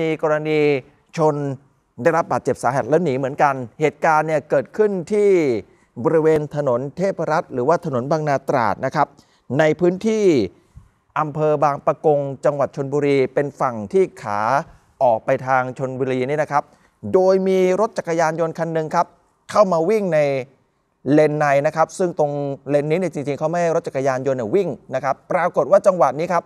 มีกรณีชนได้รับบาดเจ็บสาหัสแล้วหนีเหมือนกัน เหตุการณ์เนี่ยเกิดขึ้นที่บริเวณถนนเทพรัตน์หรือว่าถนนบางนาตราดนะครับ ในพื้นที่อำเภอบางปะกงจังหวัดชนบุรีเป็นฝั่งที่ขาออกไปทางชนบุรีนี่นะครับ โดยมีรถจักรยานยนต์คันหนึ่งครับ เข้ามาวิ่งในเลนในนะครับ ซึ่งตรงเลนนี้เนี่ยจริงๆเขาไม่ให้รถจักรยานยนต์วิ่งนะครับปรากฏว่าจังหวัดนี้ครับ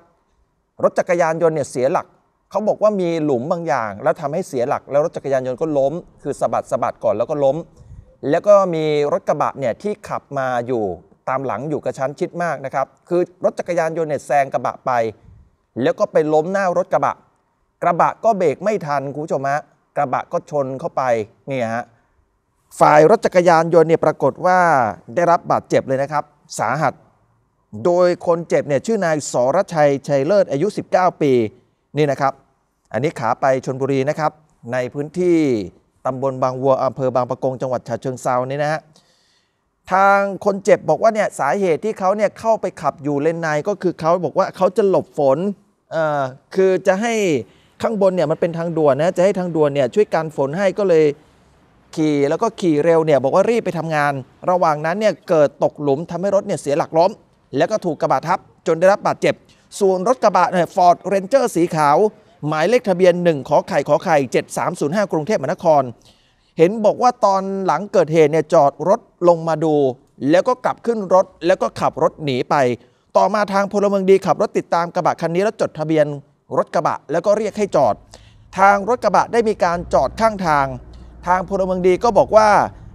รถจักรยานยนต์เนี่ยเสียหลักเขาบอกว่ามีหลุมบางอย่าง แล้วทำให้เสียหลักแล้วรถจักรยานยนต์ก็ล้ม คือสะบัดสะบัดก่อนแล้วก็ล้ม แล้วก็มีรถกระบะเนี่ยที่ขับมาอยู่ตามหลังอยู่กระชั้นชิดมากนะครับ คือรถจักรยานยนต์เนี่ยแซงกระบะไป แล้วก็ไปล้มหน้ารถกระบะ กระบะก็เบรกไม่ทันคุณผู้ชมฮะกระบะก็ชนเข้าไปเนี่ยฮะ ฝ่ายรถจักรยานยนต์เนี่ยปรากฏว่าได้รับบาดเจ็บเลยนะครับ สาหัส โดยคนเจ็บเนี่ยชื่อนายสรชัยชัยเลิศ อายุ 19 ปีนี่นะครับอันนี้ขาไปชนบุรีนะครับในพื้นที่ตำบลบางวัวอำเภอบางประกงจังหวัดฉะเชิงเซานี่นะฮะทางคนเจ็บบอกว่าเนี่ยสาเหตุที่เขาเนี่ยเข้าไปขับอยู่เลนในก็คือเขาบอกว่าเขาจะหลบฝนอ่คือจะให้ข้างบนเนี่ยมันเป็นทางด่วนนะจะให้ทางด่วนเนี่ยช่วยการฝนให้ก็เลยขี่แล้วก็ขี่เร็วเนี่ยบอกว่ารีบไปทำงาน ระหว่างนั้นเนี่ยเกิดตกหลุมทำให้รถเนี่ยเสียหลักล้ม แล้วก็ถูกกระบะทับ จนได้รับบาดเจ็บ ส่วนรถกระบะเนี่ยฟอร์ดเรนเจอร์สีขาวหมายเลขทะเบียน1ขอไข่ขอไข่7305กรุงเทพมหานคร เห็นบอกว่าตอนหลังเกิดเหตุเนี่ยจอดรถลงมาดู แล้วก็กลับขึ้นรถแล้วก็ขับรถหนีไป ต่อมาทางพลเมืองดีขับรถติดตามกระบะคันนี้แล้วจดทะเบียนรถกระบะแล้วก็เรียกให้จอด ทางรถกระบะได้มีการจอดข้างทาง ทางพลเมืองดีก็บอกว่า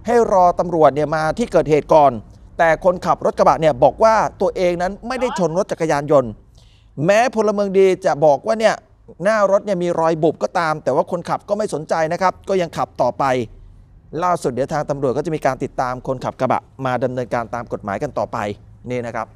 ให้รอตำรวจเนี่ยมาที่เกิดเหตุก่อนแต่คนขับรถกระบะเนี่ยบอกว่าตัวเองนั้นไม่ได้ชนรถจักรยานยนต์แม้พลเมืองดีจะบอกว่าเนี่ยหน้ารถเนี่ยมีรอยบุบก็ตาม แต่ว่าคนขับก็ไม่สนใจนะครับ ก็ยังขับต่อไป ล่าสุดเดี๋ยวทางตำรวจก็จะมีการติดตามคนขับกระบะ มาดำเนินการตามกฎหมายกันต่อไป นี่นะครับ